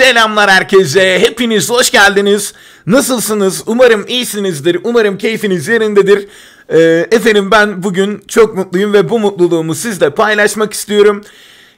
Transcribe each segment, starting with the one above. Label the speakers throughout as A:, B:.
A: Selamlar herkese. Hepiniz hoş geldiniz. Nasılsınız? Umarım iyisinizdir. Umarım keyfiniz yerindedir. Ee, efendim ben bugün çok mutluyum ve bu mutluluğumu sizle paylaşmak istiyorum.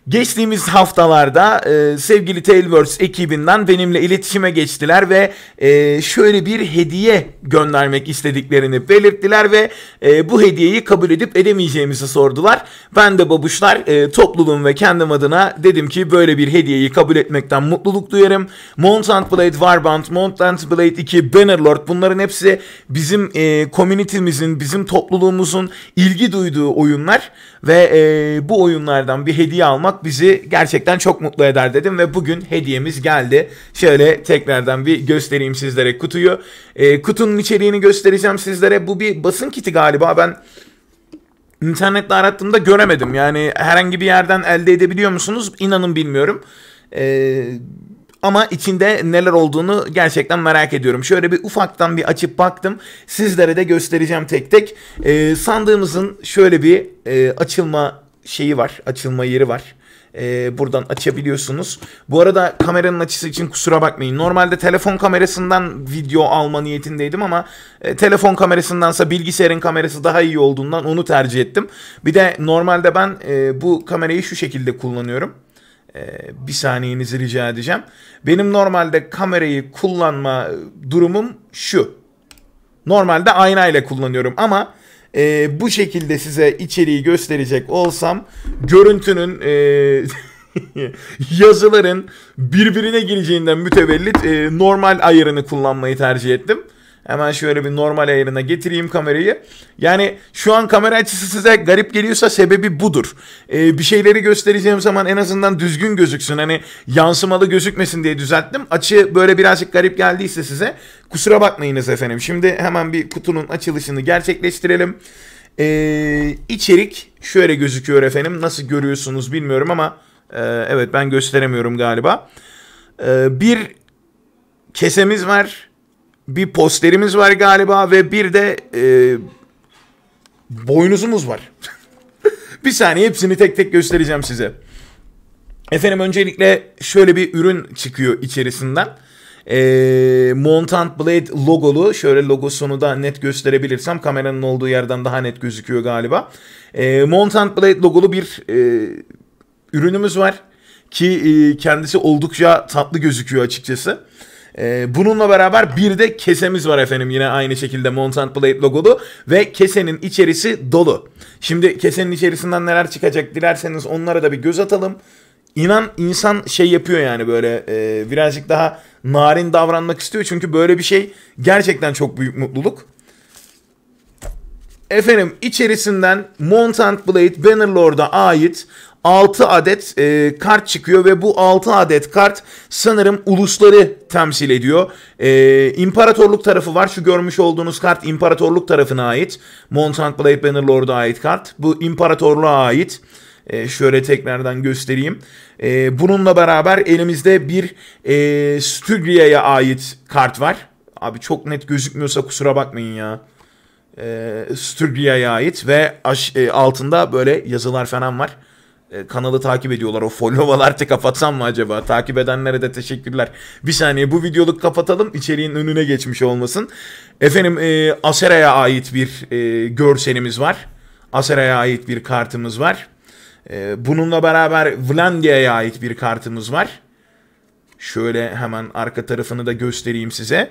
A: Geçtiğimiz haftalarda e, sevgili Tailwords ekibinden benimle iletişime geçtiler ve e, şöyle bir hediye göndermek istediklerini belirttiler ve e, bu hediyeyi kabul edip edemeyeceğimizi sordular. Ben de babuşlar e, topluluğum ve kendim adına dedim ki böyle bir hediyeyi kabul etmekten mutluluk duyarım. Mountant Blade Warband, Mountant Blade 2, Bannerlord bunların hepsi bizim e, community'mizin, bizim topluluğumuzun ilgi duyduğu oyunlar ve e, bu oyunlardan bir hediye almak almak bizi gerçekten çok mutlu eder dedim ve bugün hediyemiz geldi. Şöyle tekrardan bir göstereyim sizlere kutuyu. E, kutunun içeriğini göstereceğim sizlere. Bu bir basın kiti galiba ben internette arattığımda göremedim. Yani herhangi bir yerden elde edebiliyor musunuz? İnanın bilmiyorum. Eee ama içinde neler olduğunu gerçekten merak ediyorum. Şöyle bir ufaktan bir açıp baktım. Sizlere de göstereceğim tek tek. E, sandığımızın şöyle bir e, açılma şeyi var. Açılma yeri var. E, buradan açabiliyorsunuz. Bu arada kameranın açısı için kusura bakmayın. Normalde telefon kamerasından video alma niyetindeydim ama e, telefon kamerasındansa bilgisayarın kamerası daha iyi olduğundan onu tercih ettim. Bir de normalde ben e, bu kamerayı şu şekilde kullanıyorum. Ee, bir saniyenizi rica edeceğim. Benim normalde kamerayı kullanma durumum şu. Normalde aynayla kullanıyorum ama e, bu şekilde size içeriği gösterecek olsam görüntünün e, yazıların birbirine gireceğinden mütevellit e, normal ayarını kullanmayı tercih ettim. Hemen şöyle bir normal ayarına getireyim kamerayı. Yani şu an kamera açısı size garip geliyorsa sebebi budur. Ee, bir şeyleri göstereceğim zaman en azından düzgün gözüksün. Hani yansımalı gözükmesin diye düzelttim. Açı böyle birazcık garip geldiyse size kusura bakmayınız efendim. Şimdi hemen bir kutunun açılışını gerçekleştirelim. Ee, içerik şöyle gözüküyor efendim. Nasıl görüyorsunuz bilmiyorum ama e, evet ben gösteremiyorum galiba. Ee, bir kesemiz var bir posterimiz var galiba ve bir de e, boynuzumuz var. bir saniye hepsini tek tek göstereceğim size. Efendim öncelikle şöyle bir ürün çıkıyor içerisinden. E, Montant Blade logolu şöyle logosunu da net gösterebilirsem kameranın olduğu yerden daha net gözüküyor galiba. E, Montant Blade logolu bir e, ürünümüz var ki e, kendisi oldukça tatlı gözüküyor açıkçası. Ee, bununla beraber bir de kesemiz var efendim yine aynı şekilde Montant Blade logolu ve kesenin içerisi dolu. Şimdi kesenin içerisinden neler çıkacak dilerseniz onlara da bir göz atalım. İnan insan şey yapıyor yani böyle e, birazcık daha narin davranmak istiyor çünkü böyle bir şey gerçekten çok büyük mutluluk. Efendim içerisinden Montant Blade Bannerlord'a ait 6 adet e, kart çıkıyor ve bu 6 adet kart sanırım ulusları temsil ediyor. E, İmparatorluk tarafı var. Şu görmüş olduğunuz kart İmparatorluk tarafına ait. Montant Blade Lord'a ait kart. Bu İmparatorluğa ait. E, şöyle tekrardan göstereyim. E, bununla beraber elimizde bir e, Styria'ya ait kart var. Abi çok net gözükmüyorsa kusura bakmayın ya e, Styria'ya ait ve aş, e, altında böyle yazılar falan var. E, kanalı takip ediyorlar. O follow artık kapatsam mı acaba? Takip edenlere de teşekkürler. Bir saniye bu videoluk kapatalım. İçeriğin önüne geçmiş olmasın. Efendim e, Asera'ya ait bir e, görselimiz var. Asera'ya ait bir kartımız var. E, bununla beraber Vlandia'ya ait bir kartımız var. Şöyle hemen arka tarafını da göstereyim size.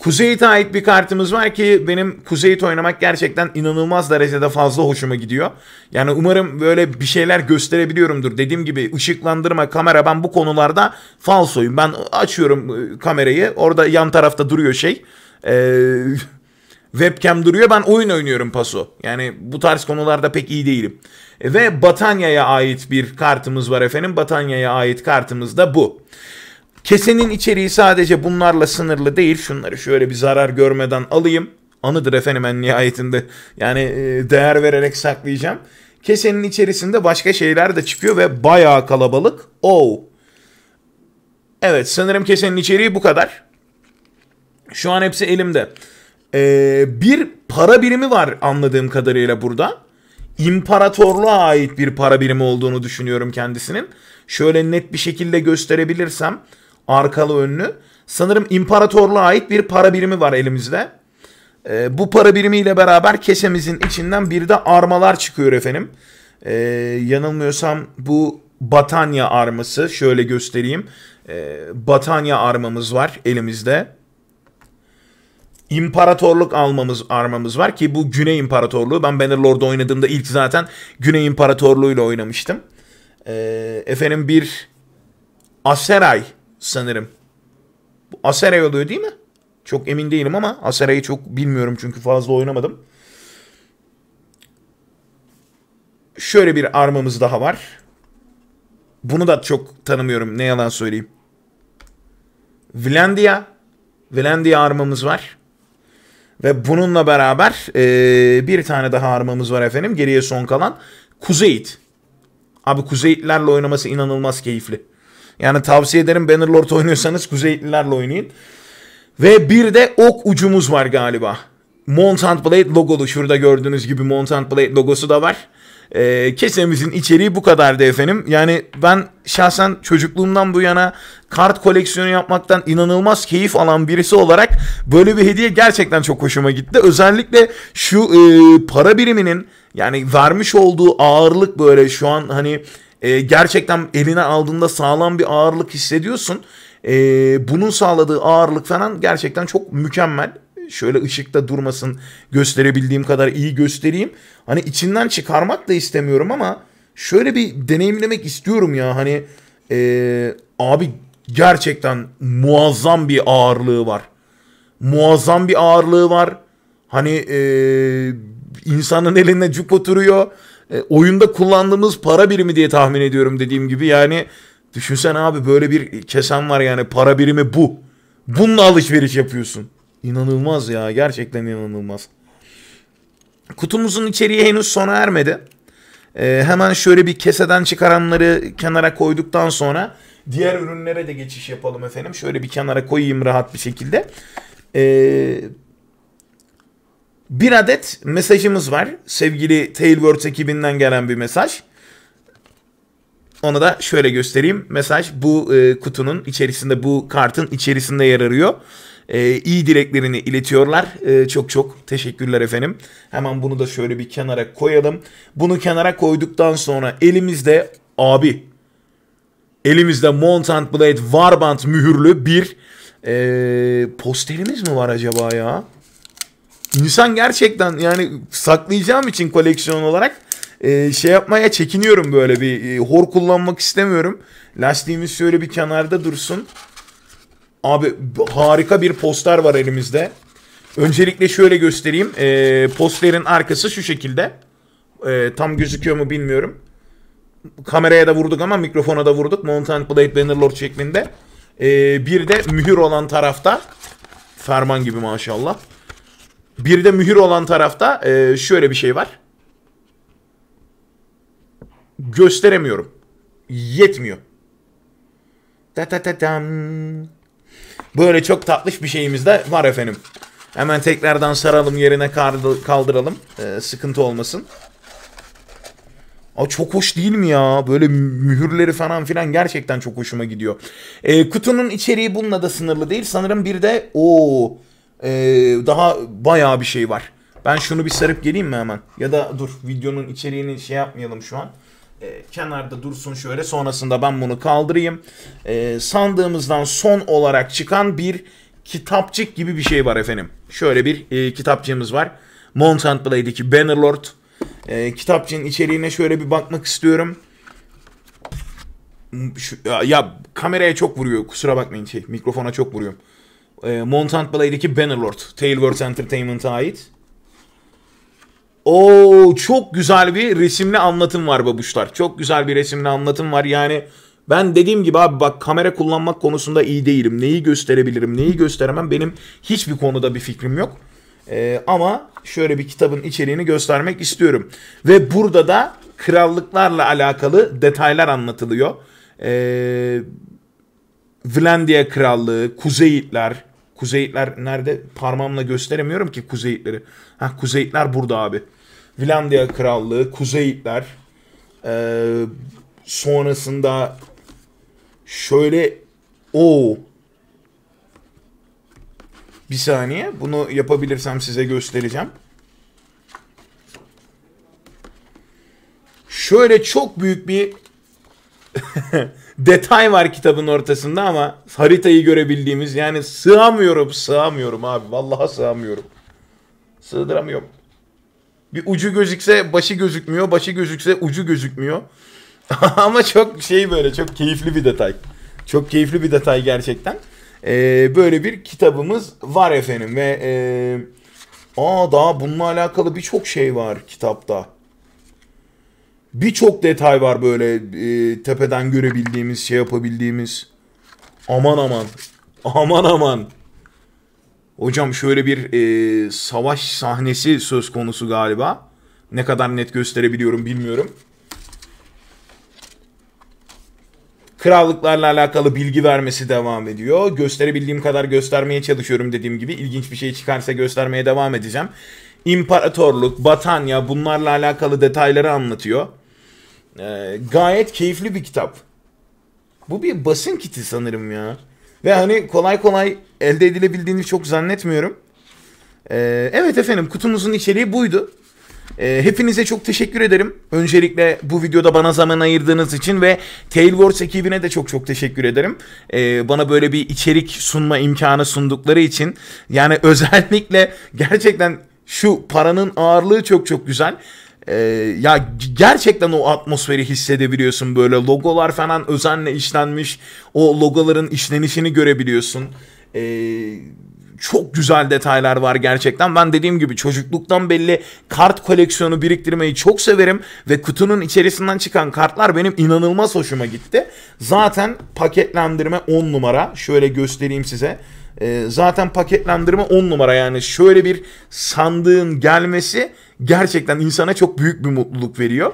A: Kuzeyit'e ait bir kartımız var ki benim Kuzeyit oynamak gerçekten inanılmaz derecede fazla hoşuma gidiyor. Yani umarım böyle bir şeyler gösterebiliyorumdur. Dediğim gibi ışıklandırma, kamera ben bu konularda falsoyum. Ben açıyorum e, kamerayı orada yan tarafta duruyor şey. Ee, webcam duruyor ben oyun oynuyorum paso. Yani bu tarz konularda pek iyi değilim. E, ve Batanya'ya ait bir kartımız var efendim. Batanya'ya ait kartımız da bu. Kesenin içeriği sadece bunlarla sınırlı değil. Şunları şöyle bir zarar görmeden alayım. Anıdır efendim en nihayetinde. Yani e, değer vererek saklayacağım. Kesenin içerisinde başka şeyler de çıkıyor ve bayağı kalabalık. Oh. Evet sanırım kesenin içeriği bu kadar. Şu an hepsi elimde. Ee, bir para birimi var anladığım kadarıyla burada. İmparatorluğa ait bir para birimi olduğunu düşünüyorum kendisinin. Şöyle net bir şekilde gösterebilirsem. Arkalı önlü. Sanırım imparatorluğa ait bir para birimi var elimizde. E, bu para birimiyle beraber kesemizin içinden bir de armalar çıkıyor efendim. E, yanılmıyorsam bu Batanya arması. Şöyle göstereyim. E, Batanya armamız var elimizde. İmparatorluk almamız armamız var ki bu Güney İmparatorluğu. Ben Bannerlord'da oynadığımda ilk zaten Güney İmparatorluğu ile oynamıştım. E, efendim bir Aseray sanırım. bu Asera'ya oluyor değil mi? Çok emin değilim ama Asera'yı çok bilmiyorum çünkü fazla oynamadım. Şöyle bir armamız daha var. Bunu da çok tanımıyorum ne yalan söyleyeyim. Vlandia. Vlandia armamız var. Ve bununla beraber e, bir tane daha armamız var efendim. Geriye son kalan Kuzeyit. Abi Kuzeyitlerle oynaması inanılmaz keyifli. Yani tavsiye ederim Bannerlord oynuyorsanız Kuzeyitlilerle oynayın. Ve bir de ok ucumuz var galiba. Montant Blade logolu. Şurada gördüğünüz gibi Montant Blade logosu da var. E, kesemizin içeriği bu kadardı efendim. Yani ben şahsen çocukluğumdan bu yana kart koleksiyonu yapmaktan inanılmaz keyif alan birisi olarak böyle bir hediye gerçekten çok hoşuma gitti. Özellikle şu e, para biriminin yani vermiş olduğu ağırlık böyle şu an hani e, gerçekten eline aldığında sağlam bir ağırlık hissediyorsun. E, bunun sağladığı ağırlık falan gerçekten çok mükemmel. Şöyle ışıkta durmasın gösterebildiğim kadar iyi göstereyim. Hani içinden çıkarmak da istemiyorum ama şöyle bir deneyimlemek istiyorum ya hani e, abi gerçekten muazzam bir ağırlığı var. Muazzam bir ağırlığı var. Hani e, insanın eline cuk oturuyor. E, oyunda kullandığımız para birimi diye tahmin ediyorum dediğim gibi. Yani düşünsen abi böyle bir kesen var yani para birimi bu. Bununla alışveriş yapıyorsun. İnanılmaz ya gerçekten inanılmaz. Kutumuzun içeriği henüz sona ermedi. Ee, hemen şöyle bir keseden çıkaranları kenara koyduktan sonra diğer ürünlere de geçiş yapalım efendim. Şöyle bir kenara koyayım rahat bir şekilde. Ee, bir adet mesajımız var. Sevgili Tailwords ekibinden gelen bir mesaj. Onu da şöyle göstereyim. Mesaj bu e, kutunun içerisinde, bu kartın içerisinde yer arıyor. E, iyi dileklerini iletiyorlar. E, çok çok teşekkürler efendim. Hemen bunu da şöyle bir kenara koyalım. Bunu kenara koyduktan sonra elimizde abi elimizde Mountain Blade Warband mühürlü bir e, posterimiz mi var acaba ya? insan gerçekten yani saklayacağım için koleksiyon olarak e, şey yapmaya çekiniyorum böyle bir e, hor kullanmak istemiyorum. Lastiğimiz şöyle bir kenarda dursun. Abi harika bir poster var elimizde. Öncelikle şöyle göstereyim. E, posterin arkası şu şekilde. E, tam gözüküyor mu bilmiyorum. Kameraya da vurduk ama mikrofona da vurduk. Mountain Blade Bannerlord şeklinde. E, bir de mühür olan tarafta. Ferman gibi maşallah. Bir de mühür olan tarafta e, şöyle bir şey var. Gösteremiyorum. Yetmiyor. Da da da tam. Böyle çok tatlış bir şeyimiz de var efendim. Hemen tekrardan saralım yerine kaldıralım. Ee, sıkıntı olmasın. Aa, çok hoş değil mi ya? Böyle mühürleri falan filan gerçekten çok hoşuma gidiyor. Ee, kutunun içeriği bununla da sınırlı değil. Sanırım bir de o ee, daha bayağı bir şey var. Ben şunu bir sarıp geleyim mi hemen? Ya da dur videonun içeriğini şey yapmayalım şu an. Ee, kenarda dursun şöyle sonrasında ben bunu kaldırayım. Ee, sandığımızdan son olarak çıkan bir kitapçık gibi bir şey var efendim. Şöyle bir e, kitapçığımız var. Mount and Blade'deki Bannerlord. Ee, kitapçığın içeriğine şöyle bir bakmak istiyorum. Şu, ya, ya kameraya çok vuruyor kusura bakmayın şey mikrofona çok vuruyorum. E, Montant Play'deki Bannerlord. Tailwords Entertainment'a ait. Oo çok güzel bir resimli anlatım var babuşlar. Çok güzel bir resimli anlatım var. Yani ben dediğim gibi abi bak kamera kullanmak konusunda iyi değilim. Neyi gösterebilirim, neyi gösteremem benim hiçbir konuda bir fikrim yok. Ee, ama şöyle bir kitabın içeriğini göstermek istiyorum. Ve burada da krallıklarla alakalı detaylar anlatılıyor. Ee, Vlandia Krallığı, Kuzeyitler, Kuzeyitler nerede? Parmağımla gösteremiyorum ki Kuzeyitleri. Ha Kuzeyitler burada abi. Vilandiya Krallığı, Kuzeyitler. Ee, sonrasında şöyle o bir saniye bunu yapabilirsem size göstereceğim. Şöyle çok büyük bir detay var kitabın ortasında ama haritayı görebildiğimiz yani sığamıyorum sığamıyorum abi vallahi sığamıyorum. Sığdıramıyorum. Bir ucu gözükse başı gözükmüyor, başı gözükse ucu gözükmüyor. ama çok şey böyle çok keyifli bir detay. Çok keyifli bir detay gerçekten. Ee, böyle bir kitabımız var efendim ve e, aa daha bununla alakalı birçok şey var kitapta. Birçok detay var böyle e, tepeden görebildiğimiz, şey yapabildiğimiz. Aman aman. Aman aman. Hocam şöyle bir e, savaş sahnesi söz konusu galiba. Ne kadar net gösterebiliyorum bilmiyorum. Krallıklarla alakalı bilgi vermesi devam ediyor. Gösterebildiğim kadar göstermeye çalışıyorum dediğim gibi. İlginç bir şey çıkarsa göstermeye devam edeceğim. İmparatorluk, Batanya bunlarla alakalı detayları anlatıyor. Ee, gayet keyifli bir kitap. Bu bir basın kiti sanırım ya. Ve hani kolay kolay elde edilebildiğini çok zannetmiyorum. Ee, evet efendim kutumuzun içeriği buydu. Ee, hepinize çok teşekkür ederim. Öncelikle bu videoda bana zaman ayırdığınız için ve Tailwords ekibine de çok çok teşekkür ederim. Ee, bana böyle bir içerik sunma imkanı sundukları için. Yani özellikle gerçekten şu paranın ağırlığı çok çok güzel. Ee, ya gerçekten o atmosferi hissedebiliyorsun böyle logolar falan özenle işlenmiş o logoların işlenişini görebiliyorsun. Ee, çok güzel detaylar var gerçekten. Ben dediğim gibi çocukluktan belli kart koleksiyonu biriktirmeyi çok severim ve kutunun içerisinden çıkan kartlar benim inanılmaz hoşuma gitti. Zaten paketlendirme 10 numara. Şöyle göstereyim size. Ee, zaten paketlendirme 10 numara yani şöyle bir sandığın gelmesi gerçekten insana çok büyük bir mutluluk veriyor.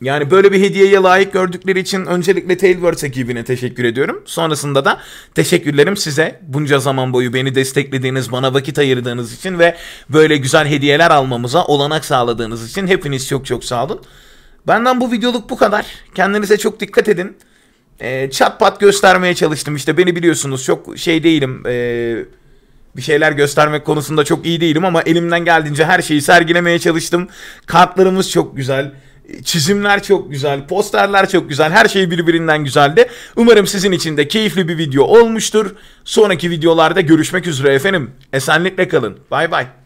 A: Yani böyle bir hediyeye layık gördükleri için öncelikle Tailwords ekibine teşekkür ediyorum. Sonrasında da teşekkürlerim size. Bunca zaman boyu beni desteklediğiniz, bana vakit ayırdığınız için ve böyle güzel hediyeler almamıza olanak sağladığınız için hepiniz çok çok sağ olun. Benden bu videoluk bu kadar. Kendinize çok dikkat edin. E, çat pat göstermeye çalıştım işte beni biliyorsunuz çok şey değilim. Eee bir şeyler göstermek konusunda çok iyi değilim ama elimden geldiğince her şeyi sergilemeye çalıştım. Kartlarımız çok güzel. Çizimler çok güzel, posterler çok güzel, her şey birbirinden güzeldi. Umarım sizin için de keyifli bir video olmuştur. Sonraki videolarda görüşmek üzere efendim. Esenlikle kalın. Bay bay.